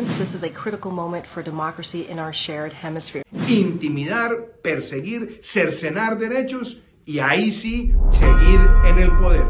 This is a critical moment for democracy in our shared hemisphere. Intimidar, perseguir, cercenar derechos y ahí sí seguir en el poder.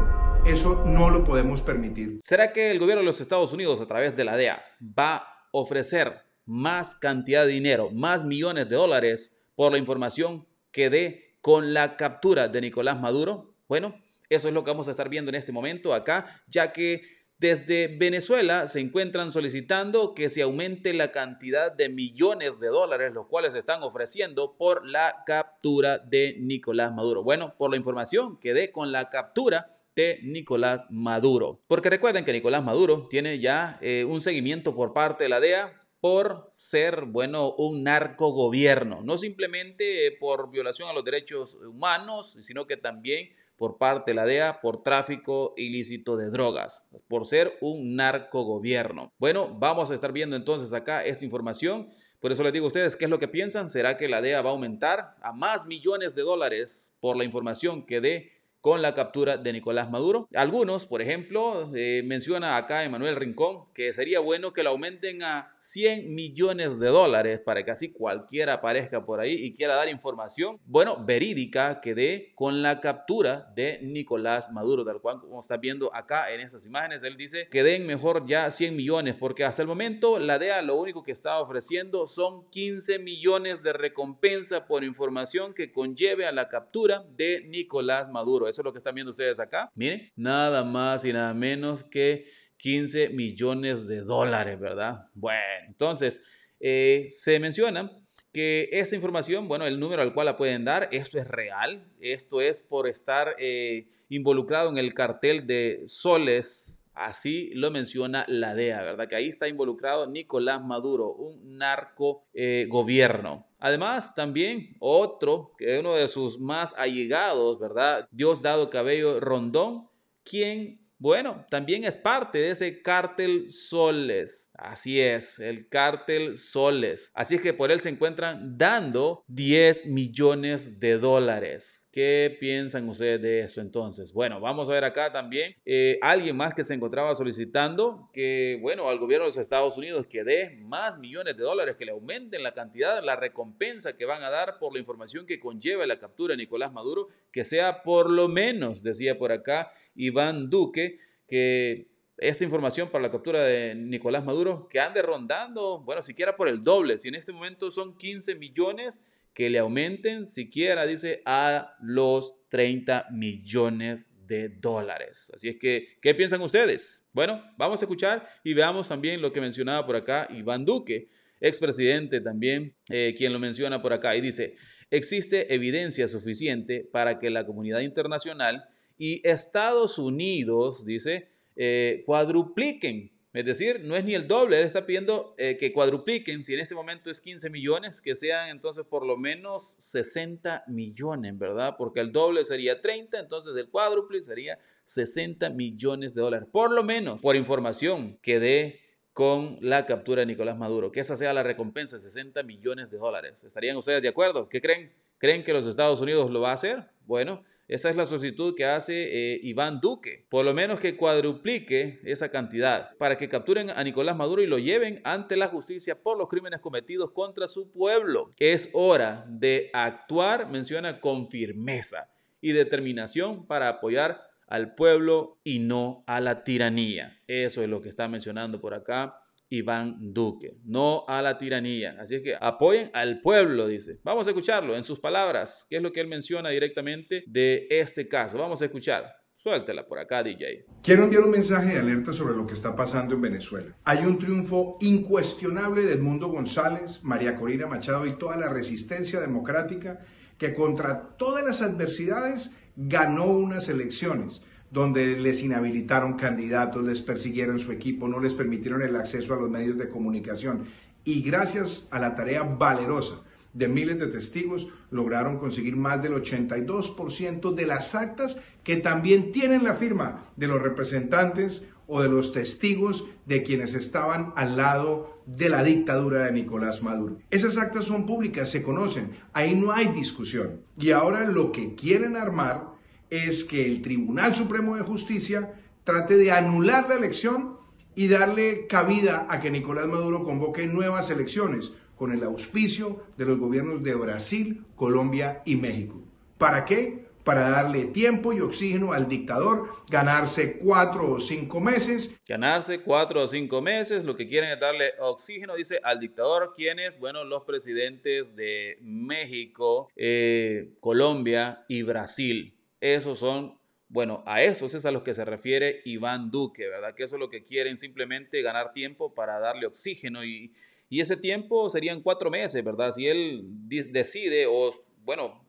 Eso no lo podemos permitir. ¿Será que el gobierno de los Estados Unidos a través de la DEA va a ofrecer más cantidad de dinero, más millones de dólares por la información que dé con la captura de Nicolás Maduro? Bueno, eso es lo que vamos a estar viendo en este momento acá, ya que desde Venezuela se encuentran solicitando que se aumente la cantidad de millones de dólares los cuales se están ofreciendo por la captura de Nicolás Maduro. Bueno, por la información que dé con la captura de Nicolás Maduro. Porque recuerden que Nicolás Maduro tiene ya eh, un seguimiento por parte de la DEA por ser, bueno, un narcogobierno. no simplemente eh, por violación a los derechos humanos, sino que también por parte de la DEA por tráfico ilícito de drogas, por ser un narcogobierno. Bueno, vamos a estar viendo entonces acá esta información. Por eso les digo a ustedes, ¿qué es lo que piensan? ¿Será que la DEA va a aumentar a más millones de dólares por la información que dé? con la captura de Nicolás Maduro. Algunos, por ejemplo, eh, menciona acá Emanuel Rincón que sería bueno que lo aumenten a 100 millones de dólares para que así cualquiera aparezca por ahí y quiera dar información, bueno, verídica que dé con la captura de Nicolás Maduro, tal cual como está viendo acá en estas imágenes. Él dice que den mejor ya 100 millones porque hasta el momento la DEA lo único que está ofreciendo son 15 millones de recompensa por información que conlleve a la captura de Nicolás Maduro. Eso es lo que están viendo ustedes acá. Miren, nada más y nada menos que 15 millones de dólares, ¿verdad? Bueno, entonces eh, se menciona que esta información, bueno, el número al cual la pueden dar, esto es real, esto es por estar eh, involucrado en el cartel de soles Así lo menciona la DEA, ¿verdad? Que ahí está involucrado Nicolás Maduro, un narco eh, gobierno. Además, también otro, que es uno de sus más allegados, ¿verdad? dado Cabello Rondón, quien, bueno, también es parte de ese cártel Soles. Así es, el cártel Soles. Así es que por él se encuentran dando 10 millones de dólares. ¿Qué piensan ustedes de esto entonces? Bueno, vamos a ver acá también eh, alguien más que se encontraba solicitando que, bueno, al gobierno de los Estados Unidos que dé más millones de dólares, que le aumenten la cantidad, la recompensa que van a dar por la información que conlleva la captura de Nicolás Maduro, que sea por lo menos, decía por acá Iván Duque, que esta información para la captura de Nicolás Maduro, que ande rondando, bueno, siquiera por el doble, si en este momento son 15 millones que le aumenten siquiera, dice, a los 30 millones de dólares. Así es que, ¿qué piensan ustedes? Bueno, vamos a escuchar y veamos también lo que mencionaba por acá Iván Duque, expresidente también, eh, quien lo menciona por acá y dice, existe evidencia suficiente para que la comunidad internacional y Estados Unidos, dice, eh, cuadrupliquen es decir, no es ni el doble, él está pidiendo eh, que cuadrupliquen, si en este momento es 15 millones, que sean entonces por lo menos 60 millones, ¿verdad? Porque el doble sería 30, entonces el cuádruple sería 60 millones de dólares, por lo menos, por información que dé con la captura de Nicolás Maduro, que esa sea la recompensa, de 60 millones de dólares. ¿Estarían ustedes de acuerdo? ¿Qué creen? ¿Creen que los Estados Unidos lo va a hacer? Bueno, esa es la solicitud que hace eh, Iván Duque. Por lo menos que cuadruplique esa cantidad para que capturen a Nicolás Maduro y lo lleven ante la justicia por los crímenes cometidos contra su pueblo. Es hora de actuar, menciona, con firmeza y determinación para apoyar al pueblo y no a la tiranía. Eso es lo que está mencionando por acá Iván Duque, no a la tiranía. Así es que apoyen al pueblo, dice. Vamos a escucharlo en sus palabras, qué es lo que él menciona directamente de este caso. Vamos a escuchar. Suéltela por acá, DJ. Quiero enviar un mensaje de alerta sobre lo que está pasando en Venezuela. Hay un triunfo incuestionable de Edmundo González, María Corina Machado y toda la resistencia democrática que contra todas las adversidades ganó unas elecciones donde les inhabilitaron candidatos, les persiguieron su equipo, no les permitieron el acceso a los medios de comunicación. Y gracias a la tarea valerosa de miles de testigos, lograron conseguir más del 82% de las actas que también tienen la firma de los representantes o de los testigos de quienes estaban al lado de la dictadura de Nicolás Maduro. Esas actas son públicas, se conocen, ahí no hay discusión. Y ahora lo que quieren armar es que el Tribunal Supremo de Justicia trate de anular la elección y darle cabida a que Nicolás Maduro convoque nuevas elecciones con el auspicio de los gobiernos de Brasil, Colombia y México. ¿Para qué? Para darle tiempo y oxígeno al dictador, ganarse cuatro o cinco meses. Ganarse cuatro o cinco meses, lo que quieren es darle oxígeno, dice, al dictador, quienes, bueno, los presidentes de México, eh, Colombia y Brasil. Esos son bueno, a esos es a los que se refiere Iván Duque, ¿verdad? Que eso es lo que quieren, simplemente ganar tiempo para darle oxígeno y, y ese tiempo serían cuatro meses, ¿verdad? Si él decide, o bueno,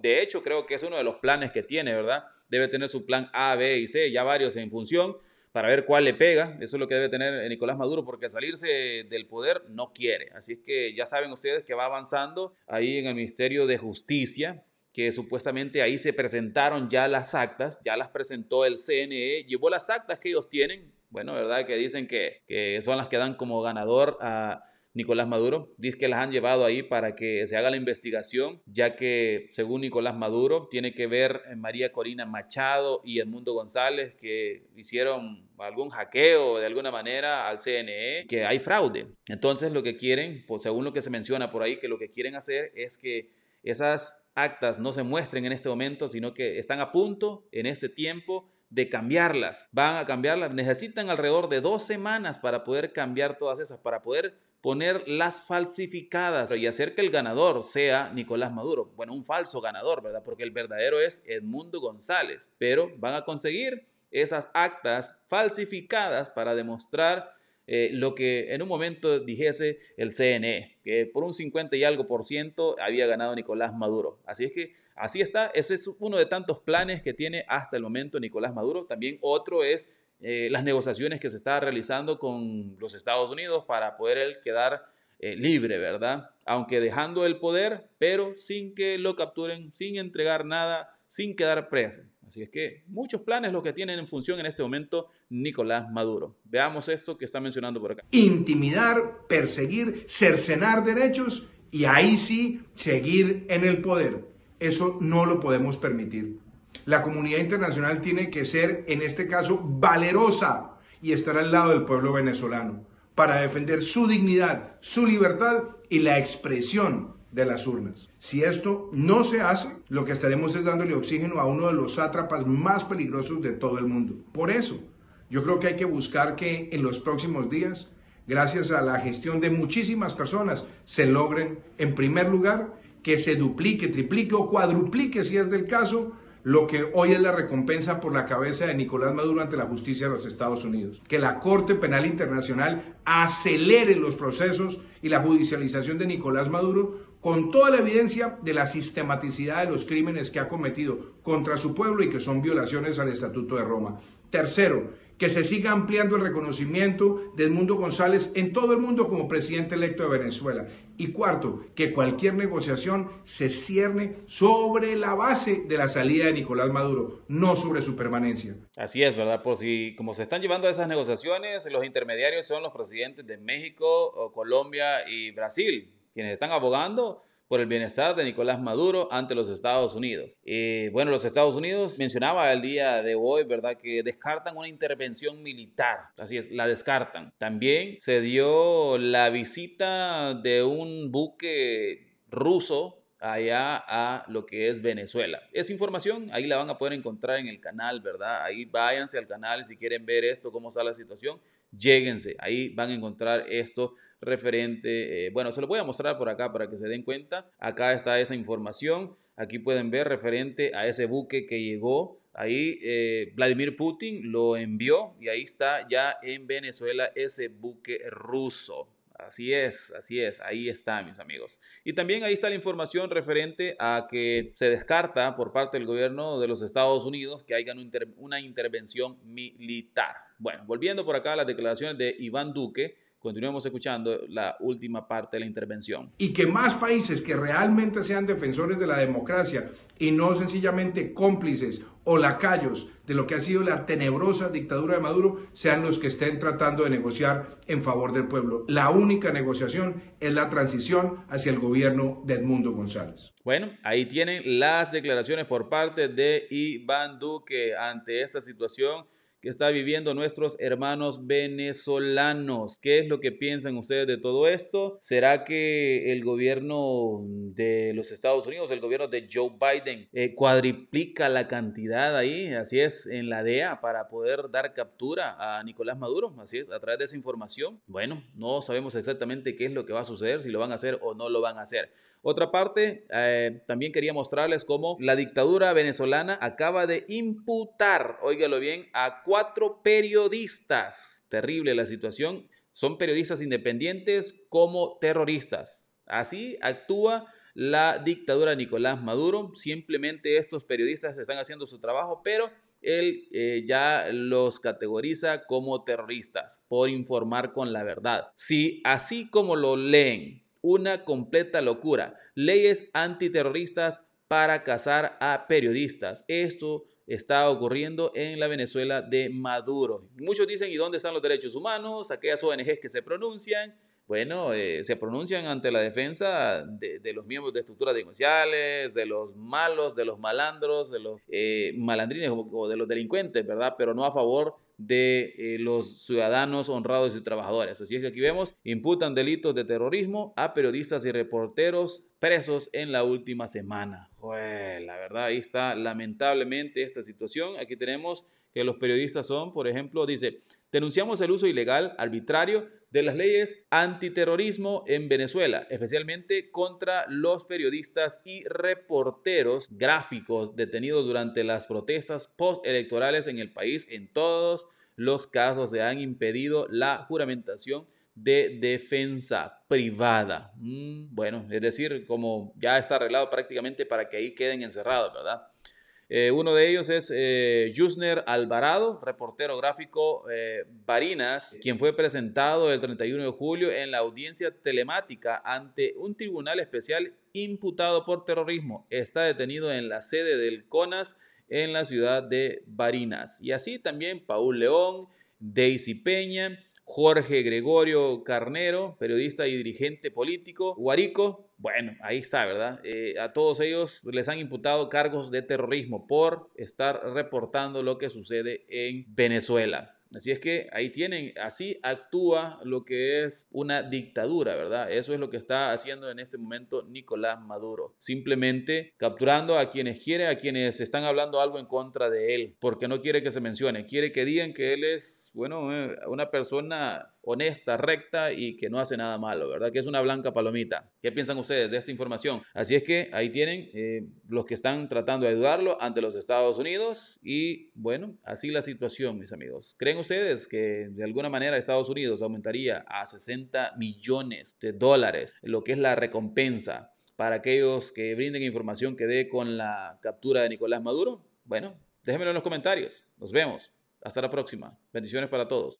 de hecho creo que es uno de los planes que tiene, ¿verdad? Debe tener su plan A, B y C, ya varios en función, para ver cuál le pega. Eso es lo que debe tener eh, Nicolás Maduro, porque salirse del poder no quiere. Así es que ya saben ustedes que va avanzando ahí en el Ministerio de Justicia que supuestamente ahí se presentaron ya las actas, ya las presentó el CNE, llevó las actas que ellos tienen, bueno, ¿verdad? Que dicen que, que son las que dan como ganador a, Nicolás Maduro. Dice que las han llevado ahí para que se haga la investigación, ya que según Nicolás Maduro tiene que ver eh, María Corina Machado y Edmundo González que hicieron algún hackeo de alguna manera al CNE, que hay fraude. Entonces lo que quieren, pues según lo que se menciona por ahí, que lo que quieren hacer es que esas actas no se muestren en este momento, sino que están a punto en este tiempo de cambiarlas. Van a cambiarlas. Necesitan alrededor de dos semanas para poder cambiar todas esas, para poder poner las falsificadas y hacer que el ganador sea Nicolás Maduro. Bueno, un falso ganador, ¿verdad? Porque el verdadero es Edmundo González. Pero van a conseguir esas actas falsificadas para demostrar eh, lo que en un momento dijese el CNE, que por un 50 y algo por ciento había ganado Nicolás Maduro. Así es que así está, ese es uno de tantos planes que tiene hasta el momento Nicolás Maduro. También otro es eh, las negociaciones que se está realizando con los Estados Unidos para poder él quedar eh, libre, ¿verdad? Aunque dejando el poder, pero sin que lo capturen, sin entregar nada, sin quedar preso. Así es que muchos planes lo que tienen en función en este momento Nicolás Maduro. Veamos esto que está mencionando por acá. Intimidar, perseguir, cercenar derechos y ahí sí seguir en el poder. Eso no lo podemos permitir. La comunidad internacional tiene que ser, en este caso, valerosa y estar al lado del pueblo venezolano para defender su dignidad, su libertad y la expresión de las urnas. Si esto no se hace, lo que estaremos es dándole oxígeno a uno de los sátrapas más peligrosos de todo el mundo. Por eso, yo creo que hay que buscar que en los próximos días, gracias a la gestión de muchísimas personas, se logren, en primer lugar, que se duplique, triplique o cuadruplique, si es del caso, lo que hoy es la recompensa por la cabeza de Nicolás Maduro ante la justicia de los Estados Unidos. Que la Corte Penal Internacional acelere los procesos y la judicialización de Nicolás Maduro con toda la evidencia de la sistematicidad de los crímenes que ha cometido contra su pueblo y que son violaciones al Estatuto de Roma. Tercero, que se siga ampliando el reconocimiento de Edmundo González en todo el mundo como presidente electo de Venezuela. Y cuarto, que cualquier negociación se cierne sobre la base de la salida de Nicolás Maduro, no sobre su permanencia. Así es, ¿verdad? Por si, como se están llevando a esas negociaciones, los intermediarios son los presidentes de México, Colombia y Brasil quienes están abogando por el bienestar de Nicolás Maduro ante los Estados Unidos. Eh, bueno, los Estados Unidos mencionaba el día de hoy, ¿verdad?, que descartan una intervención militar. Así es, la descartan. También se dio la visita de un buque ruso allá a lo que es Venezuela. Esa información ahí la van a poder encontrar en el canal, ¿verdad? Ahí váyanse al canal si quieren ver esto, cómo está la situación, lléguense, ahí van a encontrar esto referente, eh, bueno, se lo voy a mostrar por acá para que se den cuenta. Acá está esa información. Aquí pueden ver referente a ese buque que llegó Ahí eh, Vladimir Putin lo envió y ahí está ya en Venezuela ese buque ruso. Así es, así es, ahí está, mis amigos. Y también ahí está la información referente a que se descarta por parte del gobierno de los Estados Unidos que haya una intervención militar. Bueno, volviendo por acá a las declaraciones de Iván Duque, Continuemos escuchando la última parte de la intervención. Y que más países que realmente sean defensores de la democracia y no sencillamente cómplices o lacayos de lo que ha sido la tenebrosa dictadura de Maduro sean los que estén tratando de negociar en favor del pueblo. La única negociación es la transición hacia el gobierno de Edmundo González. Bueno, ahí tienen las declaraciones por parte de Iván Duque ante esta situación que está viviendo nuestros hermanos venezolanos. ¿Qué es lo que piensan ustedes de todo esto? ¿Será que el gobierno de los Estados Unidos, el gobierno de Joe Biden, eh, cuadriplica la cantidad ahí, así es, en la DEA para poder dar captura a Nicolás Maduro? Así es, a través de esa información. Bueno, no sabemos exactamente qué es lo que va a suceder, si lo van a hacer o no lo van a hacer. Otra parte, eh, también quería mostrarles cómo la dictadura venezolana acaba de imputar, óigalo bien, a cuatro periodistas. Terrible la situación. Son periodistas independientes como terroristas. Así actúa la dictadura Nicolás Maduro. Simplemente estos periodistas están haciendo su trabajo, pero él eh, ya los categoriza como terroristas por informar con la verdad. Si así como lo leen, una completa locura. Leyes antiterroristas para cazar a periodistas. Esto está ocurriendo en la Venezuela de Maduro. Muchos dicen, ¿y dónde están los derechos humanos? Aquellas ONGs que se pronuncian, bueno, eh, se pronuncian ante la defensa de, los miembros de estructuras negociales, de los malos, de los malandros, de los eh, malandrines o de los delincuentes, ¿verdad? Pero no a favor de eh, los ciudadanos honrados y trabajadores. Así es que aquí vemos, imputan delitos de terrorismo a periodistas y reporteros presos en la última semana. la verdad, ahí está lamentablemente esta situación. Aquí tenemos que los periodistas son, por ejemplo, dice, denunciamos el uso ilegal, arbitrario de las leyes antiterrorismo en Venezuela, especialmente contra los periodistas y reporteros gráficos detenidos durante las protestas postelectorales en el país en todos los casos se han impedido la juramentación de defensa privada. Mm, bueno, es decir, como ya está arreglado prácticamente para que ahí queden encerrados, ¿verdad? Eh, uno de ellos es Jusner eh, Alvarado, reportero gráfico eh, Barinas, quien fue presentado el 31 de julio en la audiencia telemática ante un tribunal especial imputado por terrorismo. Está detenido en la sede del CONAS en la ciudad de Barinas. Y así también Paul León, Daisy Peña, Jorge Gregorio Carnero, periodista y dirigente político, Guarico, bueno, ahí está, ¿verdad? Eh, a todos ellos les han imputado cargos de terrorismo por estar reportando lo que sucede en Venezuela. Así es que ahí tienen, así actúa lo que es una dictadura, ¿verdad? Eso es lo que está haciendo en este momento Nicolás Maduro. Simplemente capturando a quienes quiere, a quienes están hablando algo en contra de él, porque no quiere que se mencione, quiere que digan que él es, bueno, eh, una persona honesta, recta y que no hace nada malo, ¿verdad? Que es una blanca palomita. ¿Qué piensan ustedes de esta información? Así es que ahí tienen eh, los que están tratando de ayudarlo ante los Estados Unidos y bueno, así la situación, mis amigos. ¿Creen ustedes que de alguna manera Estados Unidos aumentaría a 60 millones de dólares lo que es la recompensa para aquellos que brinden información que dé con la captura de Nicolás Maduro? Bueno, déjenmelo en los comentarios. Nos vemos. Hasta la próxima. Bendiciones para todos.